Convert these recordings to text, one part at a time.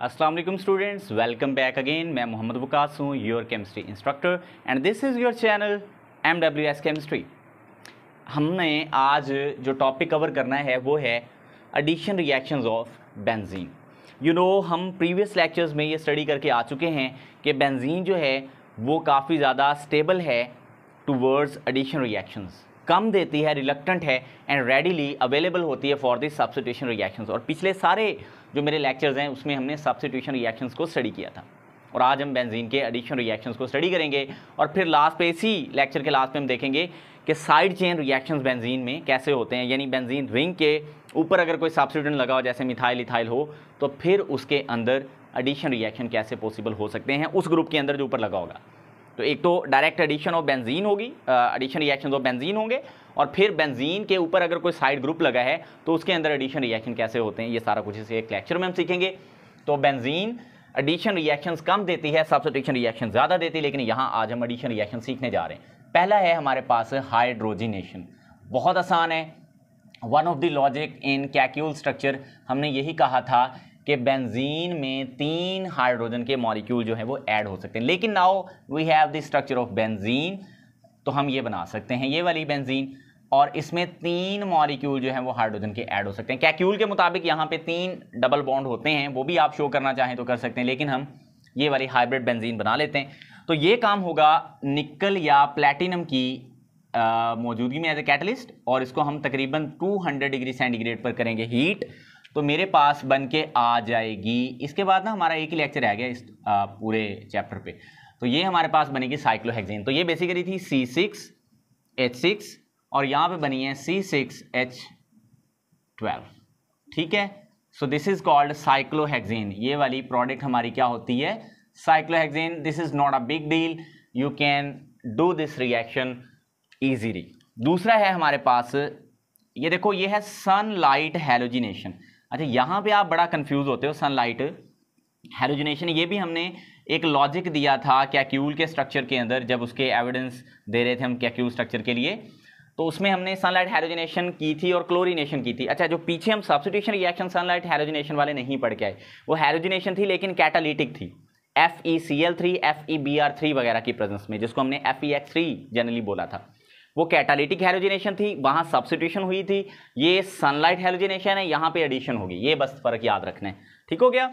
Aslam students welcome back again मैं मोहम्मद वकास हूँ your chemistry instructor and this is your channel M W S chemistry हमने आज जो topic cover करना है वो है addition reaction of benzene you know हम प्रीवियस लेक्चर्स में ये स्टडी करके आ चुके हैं कि बेंजीन जो है वो काफ़ी ज़्यादा स्टेबल है टू वर्ड्स एडिशन रिएक्शंस कम देती है रिलक्टेंट है एंड रेडीली अवेलेबल होती है फॉर दिस सब्सिट्यूशन रिएक्शंस और पिछले सारे जो मेरे लेक्चर्स हैं उसमें हमने सब्सिट्यूशन रिएक्शंस को स्टडी किया था और आज हम बेंजीन के एडिशन रिएक्शंस को स्टडी करेंगे और फिर लास्ट पे इसी लेक्चर के लास्ट में हम देखेंगे कि साइड चेन रिएक्शंस बेंजीन में कैसे होते हैं यानी बेंजीन रिंग के ऊपर अगर कोई सब्सिट्यूट लगा हो जैसे मिथाइल इथाइल हो तो फिर उसके अंदर एडिशन रिएक्शन कैसे पॉसिबल हो सकते हैं उस ग्रुप के अंदर जो ऊपर लगा होगा तो एक तो डायरेक्ट एडिशन ऑफ बेंजीन होगी एडिशन रिएक्शन ऑफ बेंजीन होंगे और फिर बेंजीन के ऊपर अगर कोई साइड ग्रुप लगा है तो उसके अंदर एडिशन रिएक्शन कैसे होते हैं ये सारा कुछ इसे एक लेक्चर में हम सीखेंगे तो बेंजीन एडिशन रिएक्शंस कम देती है एडिशन रिएक्शन ज़्यादा देती है लेकिन यहाँ आज हम एडिशन रिएक्शन सीखने जा रहे हैं पहला है हमारे पास हाइड्रोजिनेशन बहुत आसान है one of the logic in Kekule structure हमने यही कहा था कि बेंजीन में तीन हाइड्रोजन के मॉलिक्यूल जो हैं वो ऐड हो सकते हैं लेकिन now we have the structure of benzene तो हम ये बना सकते हैं ये वाली बेंजीन और इसमें तीन मॉलिक्यूल जो हैं वो हाइड्रोजन के ऐड हो सकते हैं कैक्यूल के मुताबिक यहाँ पे तीन डबल बॉन्ड होते हैं वो भी आप शो करना चाहें तो कर सकते हैं लेकिन हम ये वाली हाइब्रिड बेंजीन बना लेते हैं तो ये काम होगा निकल या प्लेटिनम की मौजूदगी में एज ए कैटलिस्ट और इसको हम तकरीबन 200 डिग्री सेंटीग्रेड पर करेंगे हीट तो मेरे पास बन के आ जाएगी इसके बाद ना हमारा एक ही लेक्चर आ गया इस पूरे चैप्टर पे तो ये हमारे पास बनेगी साइक्लोहेक्सेन तो ये बेसिकली थी सी सिक्स एच सिक्स और यहाँ पे बनी है सी सिक्स एच ट्वेल्व ठीक है so this is called cyclohexane ये वाली प्रोडक्ट हमारी क्या होती है cyclohexane this is not a big deal you can do this reaction easily दूसरा है हमारे पास ये देखो ये है सनलाइट हेलोजिनेशन अच्छा यहाँ पे आप बड़ा कंफ्यूज होते हो सनलाइट हेलोजिनेशन ये भी हमने एक लॉजिक दिया था कैक्यूल के स्ट्रक्चर के अंदर जब उसके एविडेंस दे रहे थे हम कैक्यूल स्ट्रक्चर के लिए तो उसमें हमने सनलाइट हेलोजिनेशन की थी और क्लोरीनेशन की थी अच्छा जो पीछे हम सब्सिट्यूशन रिएक्शन सनलाइट हेलोजिनेशन वाले नहीं पढ़ के आए वो हेलोजिनेशन थी लेकिन कैटालिटिक थी F E C L three F E B R three वगैरह की प्रेजेंस में जिसको हमने F E X three generally बोला था वो कैटालिटिक हेलोजिनेशन थी वहाँ सब्सिट्यूशन हुई थी ये सनलाइट हेलोजिनेशन है यहाँ पे एडिशन होगी ये बस फर्क याद रखना है ठीक हो गया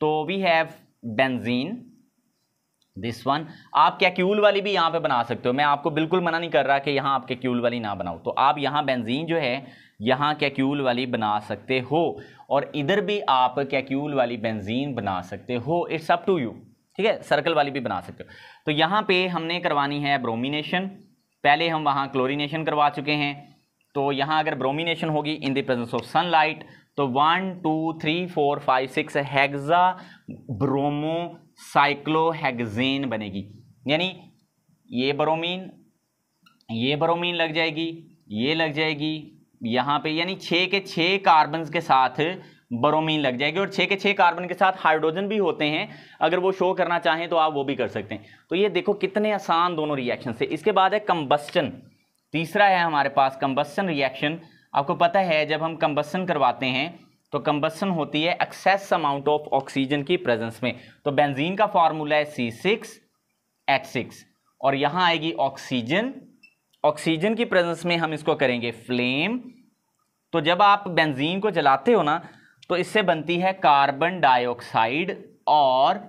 तो we have benzene this one आप क्या क्यूल वाली भी यहाँ पे बना सकते हो मैं आपको बिल्कुल मना नहीं कर रहा कि यहाँ आपके क्यूल वाली ना बनाओ तो आप यहाँ बेंजीन जो है यहाँ कैक्यूल वाली बना सकते हो और इधर भी आप कैक्यूल वाली बेंजीन बना सकते हो इट्स अप टू यू ठीक है सर्कल वाली भी बना सकते हो तो यहाँ पे हमने करवानी है ब्रोमिनेशन पहले हम वहाँ क्लोरीनेशन करवा चुके हैं तो यहाँ अगर ब्रोमिनेशन होगी in the presence of sunlight तो one two three four five six hexa bromo cyclohexane बनेगी यानी ये ब्रोमीन ये ब्रोमीन लग जाएगी ये लग जाएगी यहाँ पे यानी छः के छः कार्बन्स के साथ बरोमीन लग जाएगी और छः के छः कार्बन के साथ हाइड्रोजन भी होते हैं अगर वो शो करना चाहें तो आप वो भी कर सकते हैं तो ये देखो कितने आसान दोनों रिएक्शन से इसके बाद है कम्बस्टन तीसरा है हमारे पास कम्बस्टन रिएक्शन आपको पता है जब हम कम्बस्टन करवाते हैं तो कम्बस्टन होती है एक्सेस अमाउंट ऑफ ऑक्सीजन की प्रेजेंस में तो बेंजीन का फॉर्मूला है सी सिक्स एच सिक्स और यहाँ आएगी ऑक्सीजन ऑक्सीजन की प्रेजेंस में हम इसको करेंगे फ्लेम तो जब आप बेंजीन को जलाते हो ना तो इससे बनती है कार्बन डाइऑक्साइड और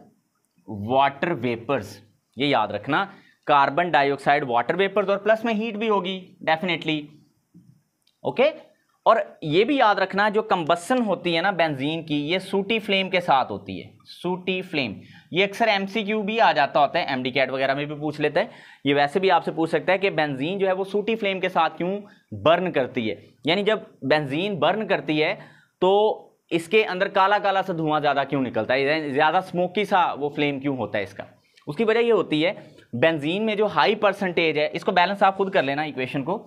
वाटर वेपर्स ये याद रखना कार्बन डाइऑक्साइड वाटर वेपर्स और प्लस में हीट भी होगी डेफिनेटली ओके और ये भी याद रखना जो कंबसन होती है ना बेंजीन की ये सूटी फ्लेम के साथ होती है सूटी फ्लेम ये अक्सर एमसीक्यू भी आ जाता होता है एमडी कैट वगैरह में भी पूछ लेते हैं ये वैसे भी आपसे पूछ सकता है कि बेंजीन जो है वो सूटी फ्लेम के साथ क्यों बर्न करती है यानी जब बेंजीन बर्न करती है तो इसके अंदर काला काला सा धुआं ज़्यादा क्यों निकलता है ज़्यादा स्मोकी सा वो फ्लेम क्यों होता है इसका उसकी वजह ये होती है बेंजीन में जो हाई परसेंटेज है इसको बैलेंस आप खुद कर लेना इक्वेशन को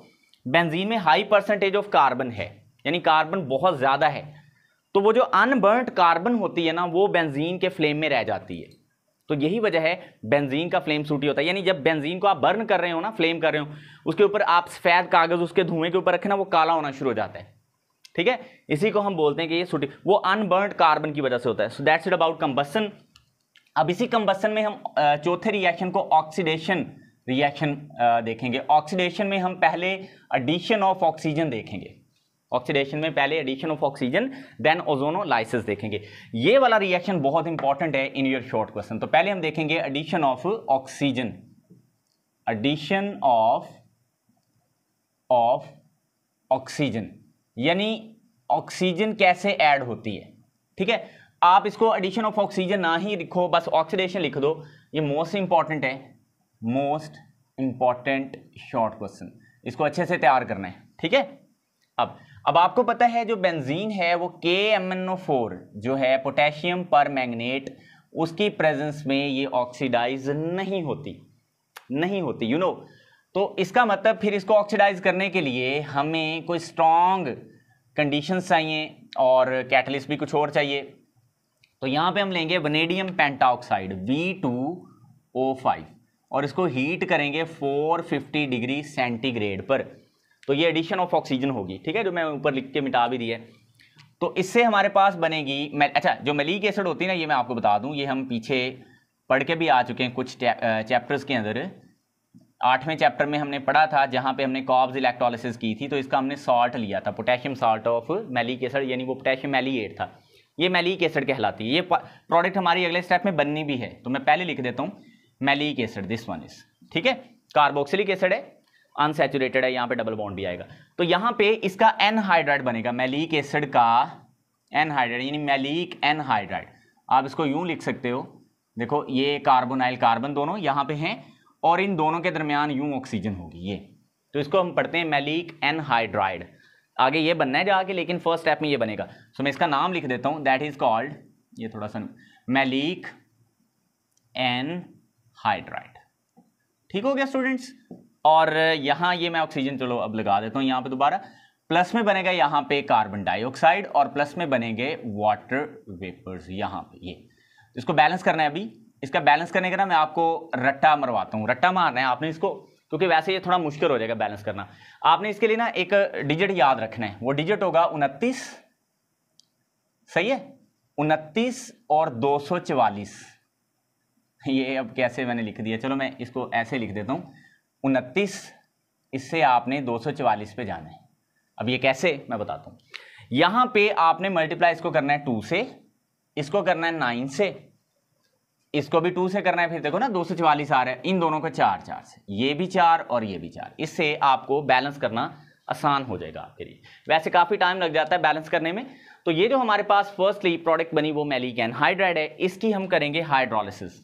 बेंजीन में हाई परसेंटेज ऑफ कार्बन है यानी कार्बन बहुत ज़्यादा है तो वो जो अनबर्नड कार्बन होती है ना वो बेंजीन के फ्लेम में रह जाती है तो यही वजह है बेंजीन का फ्लेम सूटी होता है यानी जब बेंजीन को आप बर्न कर रहे हो ना फ्लेम कर रहे हो उसके ऊपर आप सफ़ेद कागज़ उसके धुएं के ऊपर रखें ना वो काला होना शुरू हो जाता है ठीक है इसी को हम बोलते हैं कि ये सुटी वो अनबर्न कार्बन की वजह से होता है so that's it about combustion अब इसी कंबसन में हम चौथे रिएक्शन को ऑक्सीडेशन रिएक्शन देखेंगे ऑक्सीडेशन में हम पहले एडिशन ऑफ ऑक्सीजन देखेंगे ऑक्सीडेशन में पहले addition of oxygen then ozonolysis देखेंगे ये वाला रिएक्शन बहुत इंपॉर्टेंट है इन योर शॉर्ट क्वेश्चन तो पहले हम देखेंगे addition of oxygen addition of of oxygen यानी ऑक्सीजन कैसे ऐड होती है ठीक है आप इसको एडिशन ऑफ ऑक्सीजन ना ही लिखो बस ऑक्सीडेशन लिख दो ये मोस्ट इंपॉर्टेंट है मोस्ट इंपॉर्टेंट शॉर्ट क्वेश्चन इसको अच्छे से तैयार करना है ठीक है अब अब आपको पता है जो बेंजीन है वो के एम एन ओ फोर जो है पोटेशियम पर मैग्नेट उसकी प्रेजेंस में ये ऑक्सीडाइज नहीं होती नहीं होती यू you नो know? तो इसका मतलब फिर इसको ऑक्सीडाइज करने के लिए हमें कोई स्ट्रॉन्ग कंडीशंस चाहिए और कैटलिस्ट भी कुछ और चाहिए तो यहाँ पे हम लेंगे vanadium pentoxide V two O five और इसको हीट करेंगे 450 डिग्री सेंटीग्रेड पर तो ये एडिशन ऑफ ऑक्सीजन होगी ठीक है जो मैं ऊपर लिख के मिटा भी दिया है तो इससे हमारे पास बनेगी मैं अच्छा जो मेलिक एसिड होती है ना ये मैं आपको बता दूँ ये हम पीछे पढ़ के भी आ चुके हैं कुछ चैप्टर्स के अंदर आठवें चैप्टर में हमने पढ़ा था जहाँ पे हमने कॉब्स इलेक्ट्रोलिसिस की थी तो इसका हमने सॉल्ट लिया था potassium salt of maleic acid यानी वो पोटेशियम मैलीएट था ये मैलिक एसिड कहलाती है ये प्रोडक्ट हमारी अगले स्टेप में बननी भी है तो मैं पहले लिख देता हूँ maleic acid this one is ठीक है कार्बोक्सिलिक एसड है अनसेचुरेटेड है यहाँ पर डबल बॉन्ड भी आएगा तो यहाँ पे इसका एनहाइड्राइड बनेगा मैलिक एसड का एनहाइड्राइड यानी मैलिक एनहाइड्राइड आप इसको यूं लिख सकते हो देखो ये कार्बोनाइल कार्बन दोनों यहाँ पे हैं और इन दोनों के दरमियान यूं ऑक्सीजन होगी ये तो इसको हम पढ़ते हैं मैलिक एनहाइड्राइड आगे ये बनना है जाके लेकिन फर्स्ट स्टेप में ये बनेगा सो so, मैं इसका नाम लिख देता हूँ दैट इज कॉल्ड ये थोड़ा सा मैलिक एन हाइड्राइड ठीक हो गया स्टूडेंट्स और यहाँ ये मैं ऑक्सीजन चलो अब लगा देता हूँ यहाँ पे दोबारा प्लस में बनेगा यहाँ पे कार्बन डाइऑक्साइड और प्लस में बनेंगे वाटर वेपर्स यहाँ पे ये तो इसको बैलेंस करना है अभी इसका बैलेंस करने का ना मैं आपको रट्टा मरवाता हूँ रट्टा मारना है आपने इसको क्योंकि वैसे ये थोड़ा मुश्किल हो जाएगा बैलेंस करना आपने इसके लिए ना एक डिजिट याद रखना है वो डिजिट होगा उनतीस सही है उनतीस और दो ये अब कैसे मैंने लिख दिया चलो मैं इसको ऐसे लिख देता हूँ उनतीस इससे आपने चवालीस पे जाना है अब ये कैसे मैं बताता हूँ यहाँ पे आपने मल्टीप्लाई इसको करना है टू से इसको करना है नाइन से इसको भी टू से करना है फिर देखो ना दो सौ चवालीस आ रहा है इन दोनों का चार चार से ये भी चार और ये भी चार इससे आपको बैलेंस करना आसान हो जाएगा आपके लिए वैसे काफ़ी टाइम लग जाता है बैलेंस करने में तो ये जो हमारे पास फर्स्टली प्रोडक्ट बनी वो मेलिक एनहाइड्राइड है इसकी हम करेंगे हाइड्रोलिसिस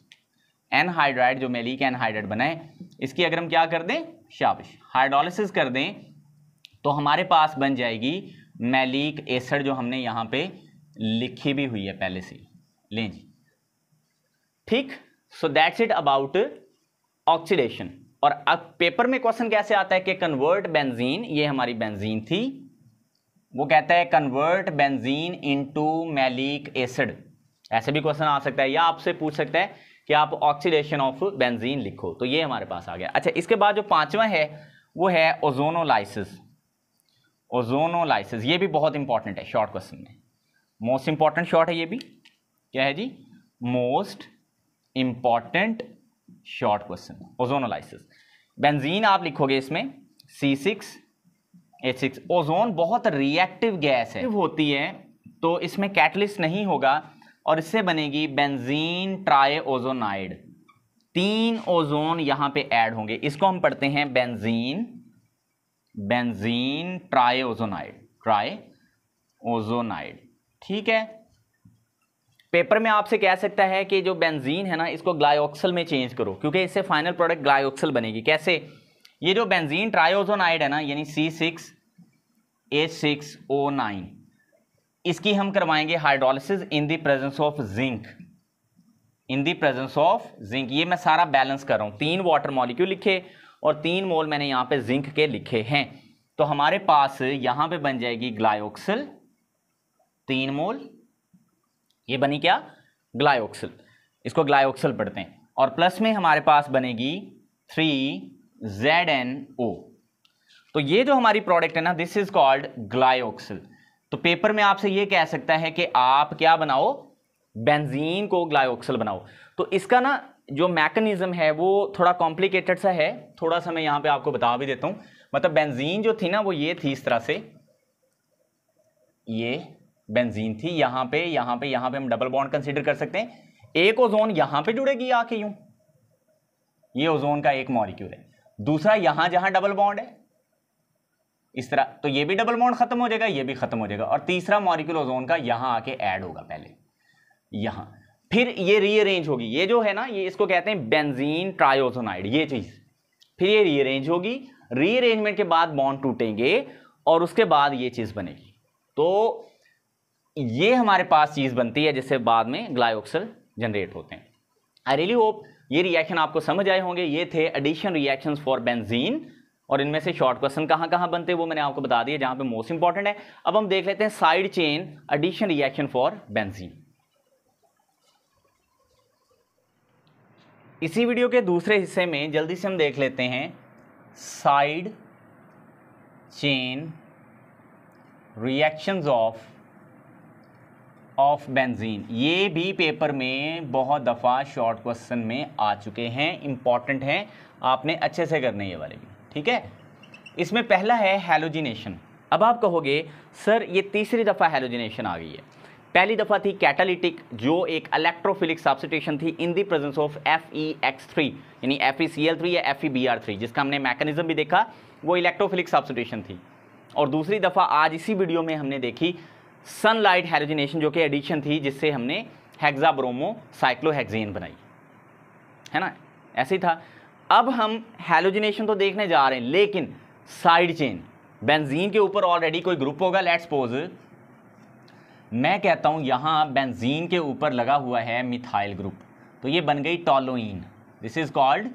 एनहाइड्राइड जो मेलिक एनहाइड्राइड बनाए इसकी अगर हम क्या कर दें शाबिश हाइड्रोलिसिस कर दें तो हमारे पास बन जाएगी मेलिक एसड जो हमने यहाँ पे लिखी भी हुई है पहले से लें जी ठीक so that's it about oxidation और अब पेपर में क्वेश्चन कैसे आता है कि कन्वर्ट बेंजीन ये हमारी बेंजीन थी वो कहता है convert benzene into maleic acid ऐसे भी क्वेश्चन आ सकता है या आपसे पूछ सकता है कि आप ऑक्सीडेशन ऑफ बेंजीन लिखो तो ये हमारे पास आ गया अच्छा इसके बाद जो पांचवा है वो है ओजोनोलाइसिस ओजोनोलाइसिस ये भी बहुत इंपॉर्टेंट है शॉर्ट क्वेश्चन में मोस्ट इंपॉर्टेंट शॉर्ट है ये भी क्या है जी most important short question ozonolysis benzene आप लिखोगे इसमें C six A six ozone बहुत रिएक्टिव गैस है होती है तो इसमें कैटलिस्ट नहीं होगा और इससे बनेगी बेंजीन ट्राई ओजोनाइड तीन ओजोन यहां पे ऐड होंगे इसको हम पढ़ते हैं benzene benzene triozonide triozonide ठीक है पेपर में आपसे कह सकता है कि जो बेंजीन है ना इसको ग्लायोक्सल में चेंज करो क्योंकि इससे फाइनल प्रोडक्ट ग्लायोक्सल बनेगी कैसे ये जो बेंजीन ट्रायोजोनाइड है ना यानी C six A six O nine इसकी हम करवाएंगे hydrolysis in the presence of zinc in the presence of zinc ये मैं सारा बैलेंस कर रहा हूँ तीन वाटर मॉलिक्यूल लिखे और तीन मोल मैंने यहाँ पे जिंक के लिखे हैं तो हमारे पास यहाँ पे बन जाएगी ग्लायोक्सल तीन मोल ये बनी क्या ग्लायोक्सिल इसको ग्लायोक्सिल पढ़ते हैं और प्लस में हमारे पास बनेगी थ्री जेड एन ओ तो ये जो हमारी प्रोडक्ट है ना दिस इज कॉल्ड ग्लायोक्सिल तो पेपर में आपसे ये कह सकता है कि आप क्या बनाओ बेंजीन को ग्लायोक्सिल बनाओ तो इसका ना जो मैकेनिज्म है वो थोड़ा कॉम्प्लिकेटेड सा है थोड़ा सा मैं यहाँ पे आपको बता भी देता हूँ मतलब बेंजीन जो थी ना वो ये थी इस तरह से ये बेंजीन थी यहां पे यहां पे यहां पे हम डबल बॉन्ड कंसीडर कर सकते हैं एक ओजोन यहां पे जुड़ेगी आके यूं ये ओजोन का एक मॉलिक्यूल है दूसरा यहां जहां डबल बॉन्ड है इस तरह तो ये भी डबल बॉन्ड खत्म हो जाएगा ये भी खत्म हो जाएगा और तीसरा मॉलिक्यूल ओजोन का यहां आके ऐड होगा पहले यहां फिर ये रीअरेंज होगी ये जो है ना ये इसको कहते हैं बेंजीन ट्रायोसोनाइड ये चीज़ फिर ये रीअरेंज होगी रीअरेंजमेंट के बाद बॉन्ड टूटेंगे और उसके बाद ये चीज़ बनेगी तो ये हमारे पास चीज़ बनती है जिससे बाद में ग्लायोक्सल जनरेट होते हैं आई रियली होप ये रिएक्शन आपको समझ आए होंगे ये थे एडिशन रिएक्शन फॉर बेंजीन और इनमें से शॉर्ट क्वेश्चन कहाँ कहाँ बनते हैं वो मैंने आपको बता दिया जहाँ पे मोस्ट इंपॉर्टेंट है अब हम देख लेते हैं side chain addition reaction for benzene इसी वीडियो के दूसरे हिस्से में जल्दी से हम देख लेते हैं side chain reactions of of benzene ये भी पेपर में बहुत दफ़ा शॉर्ट क्वेश्चन में आ चुके हैं इंपॉर्टेंट हैं आपने अच्छे से करने ये वाले भी ठीक है इसमें पहला है हेलोजिनेशन अब आप कहोगे सर ये तीसरी दफ़ा हेलोजिनेशन आ गई है पहली दफ़ा थी कैटालिटिक जो एक इलेक्ट्रोफिलिक सब्सिटेशन थी in the presence of F E X three यानी F E C L three या F E B R three जिसका हमने मैकेनिज्म भी देखा वो इलेक्ट्रोफिलिक सब्सिटेशन थी और दूसरी दफ़ा आज इसी वीडियो में हमने देखी सनलाइट हेलोजिनेशन जो कि एडिशन थी जिससे हमने हेक्साब्रोमो ब्रोमो बनाई है ना ऐसे ही था अब हम हेलोजिनेशन तो देखने जा रहे हैं लेकिन साइड चेन बेंजीन के ऊपर ऑलरेडी कोई ग्रुप होगा लेट्स सपोज मैं कहता हूँ यहाँ बेंजीन के ऊपर लगा हुआ है मिथाइल ग्रुप तो ये बन गई toluene this is called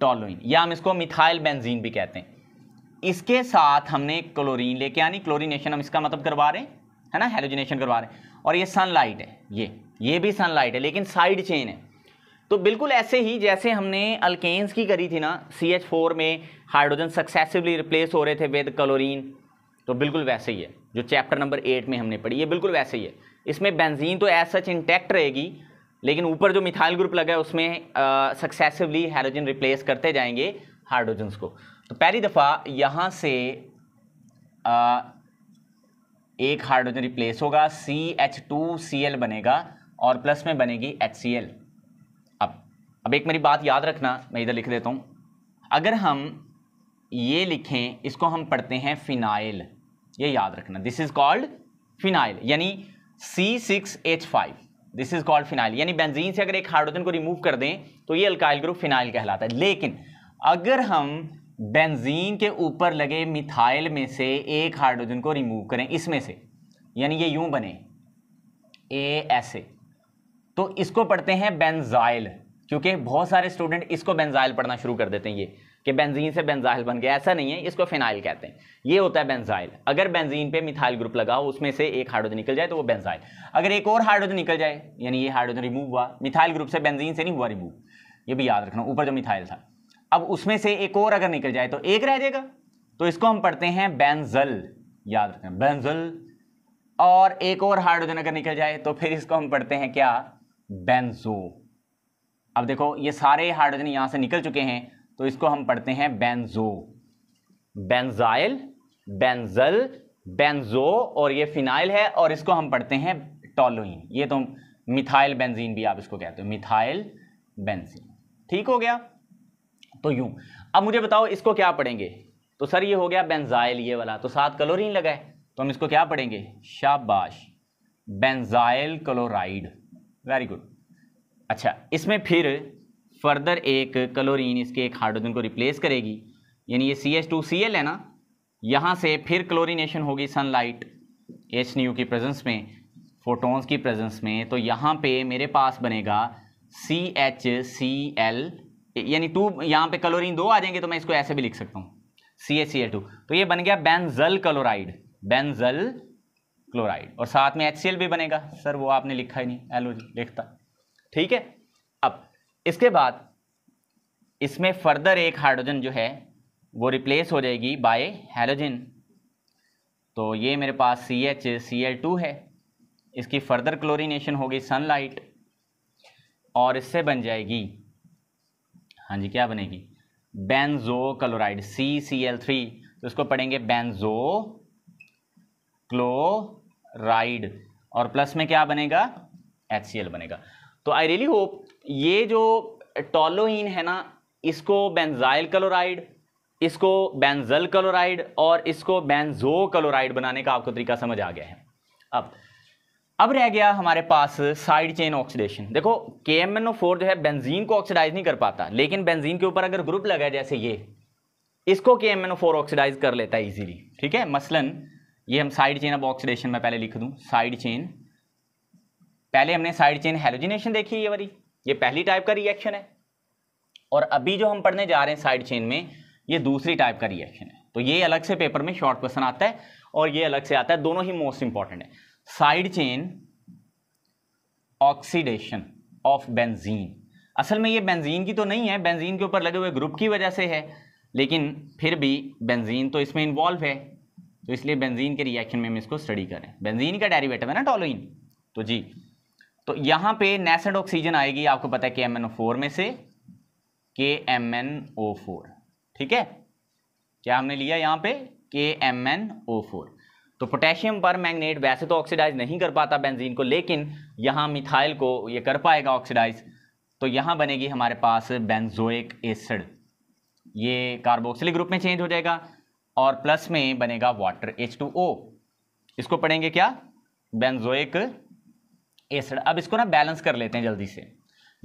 toluene या हम इसको मिथाइल बेंजीन भी कहते हैं इसके साथ हमने क्लोरीन लेके आनी क्लोरीनेशन हम इसका मतलब करवा रहे हैं है ना हेलोजिनेशन करवा रहे हैं और ये सनलाइट है ये ये भी सनलाइट है लेकिन साइड चेन है तो बिल्कुल ऐसे ही जैसे हमने अल्केन्स की करी थी ना सी एच फोर में हाइड्रोजन सक्सेसिवली रिप्लेस हो रहे थे विद क्लोरीन तो बिल्कुल वैसे ही है जो चैप्टर नंबर एट में हमने पढ़ी ये बिल्कुल वैसे ही है इसमें बेंजीन तो एज सच इंटैक्ट रहेगी लेकिन ऊपर जो मिथाइल ग्रुप लगा है उसमें सक्सेसिवली हाइड्रोजन रिप्लेस करते जाएंगे हाइड्रोजन्स को तो पहली दफ़ा यहाँ से आ, एक हाइड्रोजन रिप्लेस होगा C H two C L बनेगा और प्लस में बनेगी एच सी एल अब अब एक मेरी बात याद रखना मैं इधर लिख देता हूँ अगर हम ये लिखें इसको हम पढ़ते हैं फिनाइल ये याद रखना दिस इज कॉल्ड फिनाइल यानी C six H five this is called phenyl यानी बेंजीन से अगर एक हाइड्रोजन को रिमूव कर दें तो ये अल्काइल ग्रुप फिनाइल कहलाता है लेकिन अगर हम बेंजीन के ऊपर लगे मिथाइल में से एक हाइड्रोजन को रिमूव करें इसमें से यानी ये यूं बने ए ऐसे तो इसको पढ़ते हैं बेंजाइल क्योंकि बहुत सारे स्टूडेंट इसको बेंजाइल पढ़ना शुरू कर देते हैं ये कि बेंजीन से बेंजाइल बन गया ऐसा नहीं है इसको फिनाइल कहते हैं ये होता है बेंजाइल अगर बेंजीन पे मिथाइल ग्रुप लगा हो उसमें से एक हाइड्रोजन निकल जाए तो वो बेंजाइल अगर एक और हाइड्रोजन निकल जाए यानी ये हाइड्रोजन रिमूव हुआ मिथाइल ग्रुप से बेंजीन से नहीं हुआ रिमूव ये भी याद रखना ऊपर जो मिथाइल था अब उसमें से एक और अगर निकल जाए तो एक रह जाएगा तो इसको हम पढ़ते हैं बैनजल याद रखते हैं और एक और हाइड्रोजन अगर निकल जाए तो फिर इसको हम पढ़ते हैं क्या बैंजो अब देखो ये सारे हाइड्रोजन यहां से निकल चुके हैं तो इसको हम पढ़ते हैं बैनजो बेंजाइल बैंजल बैनजो और ये फिनाइल है और इसको हम पढ़ते हैं टोलोइन ये तो मिथाइल बेंजीन भी आप इसको कहते हो मिथाइल बेंजीन ठीक हो गया तो यूं अब मुझे बताओ इसको क्या पढ़ेंगे तो सर ये हो गया बेंजाइल ये वाला तो सात क्लोरीन लगाए तो हम इसको क्या पढ़ेंगे शाबाश बेंजाइल क्लोराइड वेरी गुड अच्छा इसमें फिर फर्दर एक क्लोरीन इसके एक हाइड्रोजन को रिप्लेस करेगी यानी ये C H two C L है ना यहाँ से फिर क्लोरीनेशन होगी सनलाइट एच यू की प्रेजेंस में फोटोन्स की प्रेजेंस में तो यहाँ पे मेरे पास बनेगा सी एच सी एल यानी टू यहाँ पे क्लोरीन दो आ जाएंगे तो मैं इसको ऐसे भी लिख सकता हूँ सी एच सी ए टू तो ये बन गया बैनजल क्लोराइड बैनजल क्लोराइड और साथ में एच सी एल भी बनेगा सर वो आपने लिखा ही नहीं एलो लिखता ठीक है अब इसके बाद इसमें फर्दर एक हाइड्रोजन जो है वो रिप्लेस हो जाएगी बाय हेलोजन तो ये मेरे पास C H C L two है इसकी फर्दर क्लोरीनेशन होगी सनलाइट और इससे बन जाएगी हाँ जी क्या बनेगी benzo chloride C C L three तो इसको पढ़ेंगे बैनजो क्लोराइड और प्लस में क्या बनेगा एच सी एल बनेगा तो आई रियली होप ये जो टोलोइन है ना इसको बेंजाइल क्लोराइड इसको बेंजल क्लोराइड और इसको बेंजो क्लोराइड बनाने का आपको तरीका समझ आ गया है अब अब रह गया हमारे पास साइड चेन ऑक्सीडेशन देखो के जो है बेंजीन को ऑक्सीडाइज नहीं कर पाता लेकिन बेंजीन के ऊपर अगर ग्रुप लगा जैसे ये इसको के ऑक्सीडाइज कर लेता है इजीली ठीक है मसलन ये हम साइड चेन अब ऑक्सीडेशन में पहले लिख दूँ साइड चेन पहले हमने साइड चेन हेलोजिनेशन देखी ये वाली ये पहली टाइप का रिएक्शन है और अभी जो हम पढ़ने जा रहे हैं साइड चेन में ये दूसरी टाइप का रिएक्शन है तो ये अलग से पेपर में शॉर्ट क्वेश्चन आता है और ये अलग से आता है दोनों ही मोस्ट इंपॉर्टेंट है side chain oxidation of benzene असल में ये बेंजीन की तो नहीं है बेंजीन के ऊपर लगे हुए ग्रुप की वजह से है लेकिन फिर भी बेंजीन तो इसमें इन्वॉल्व है तो इसलिए बेंजीन के रिएक्शन में हम इसको स्टडी करें बेंजीन का डेरिवेटिव है ना टॉलोइन तो जी तो यहाँ पे नेसेंट ऑक्सीजन आएगी आपको पता है के एम में से के एम ठीक है क्या हमने लिया यहाँ पे K M N O four तो पोटेशियम पर मैगनेट वैसे तो ऑक्सीडाइज नहीं कर पाता बेंजीन को लेकिन यहाँ मिथाइल को ये कर पाएगा ऑक्सीडाइज तो यहाँ बनेगी हमारे पास बेंजोइक एसिड ये कार्बोक्सिलिक ग्रुप में चेंज हो जाएगा और प्लस में बनेगा वाटर ओ इसको पढ़ेंगे क्या बेंजोइक एसिड अब इसको ना बैलेंस कर लेते हैं जल्दी से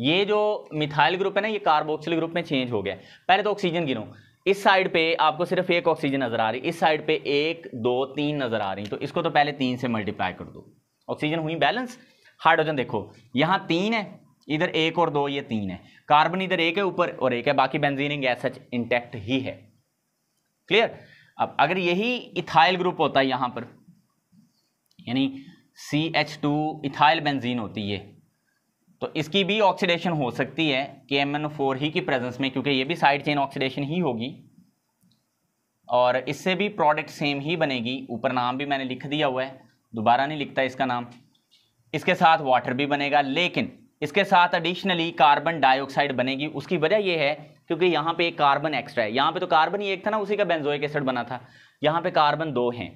ये जो मिथाइल ग्रुप है ना ये कार्बोक्सिल ग्रुप में चेंज हो गया पहले तो ऑक्सीजन गिनो इस साइड पे आपको सिर्फ एक ऑक्सीजन नज़र आ रही इस साइड पे एक दो तीन नज़र आ रही तो इसको तो पहले तीन से मल्टीप्लाई कर दो ऑक्सीजन हुई बैलेंस हाइड्रोजन देखो यहाँ तीन है इधर एक और दो ये तीन है कार्बन इधर एक है ऊपर और एक है बाकी बेंजीन गैस सच इंटैक्ट ही है क्लियर अब अगर यही इथाइल ग्रुप होता है यहाँ पर यानी C H two ethyl benzene होती है तो इसकी भी ऑक्सीडेशन हो सकती है के ही की प्रेजेंस में क्योंकि ये भी साइड चेन ऑक्सीडेशन ही होगी और इससे भी प्रोडक्ट सेम ही बनेगी ऊपर नाम भी मैंने लिख दिया हुआ है दोबारा नहीं लिखता इसका नाम इसके साथ वाटर भी बनेगा लेकिन इसके साथ एडिशनली कार्बन डाइऑक्साइड बनेगी उसकी वजह यह है क्योंकि यहाँ पे एक कार्बन एक्स्ट्रा है यहाँ पे तो कार्बन ही एक था ना उसी का बेंजोइक एसिड बना था यहाँ पे कार्बन दो हैं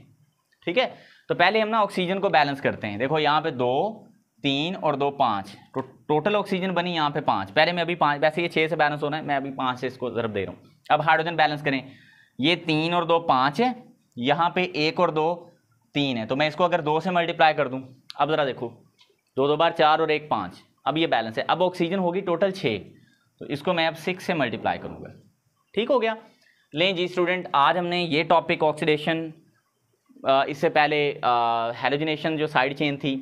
ठीक है तो पहले हम ना ऑक्सीजन को बैलेंस करते हैं देखो यहाँ पे दो तीन और दो पाँच तो टोटल ऑक्सीजन बनी यहाँ पे पाँच पहले मैं अभी पाँच वैसे ये छः से बैलेंस होना है मैं अभी पाँच से इसको जरब दे रहा हूँ अब हाइड्रोजन बैलेंस करें ये तीन और दो पाँच है यहाँ पे एक और दो तीन है तो मैं इसको अगर दो से मल्टीप्लाई कर दूँ अब ज़रा देखो दो दो बार चार और एक पाँच अब ये बैलेंस है अब ऑक्सीजन होगी टोटल छः तो इसको मैं अब सिक्स से मल्टीप्लाई करूँगा ठीक हो गया लें जी स्टूडेंट आज हमने ये टॉपिक ऑक्सीडेशन इससे पहले हेलोजिनेशन जो साइड चेन थी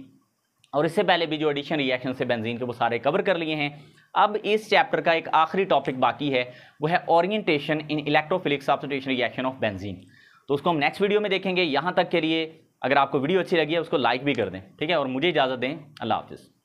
और इससे पहले भी जो एडिशन रिएक्शन से बेंजीन के वो सारे कवर कर लिए हैं अब इस चैप्टर का एक आखिरी टॉपिक बाकी है वो है orientation in electrophilic substitution reaction of benzene तो उसको हम नेक्स्ट वीडियो में देखेंगे यहाँ तक के लिए अगर आपको वीडियो अच्छी लगी है उसको लाइक भी कर दें ठीक है और मुझे इजाज़त दें अल्लाह हाफिज़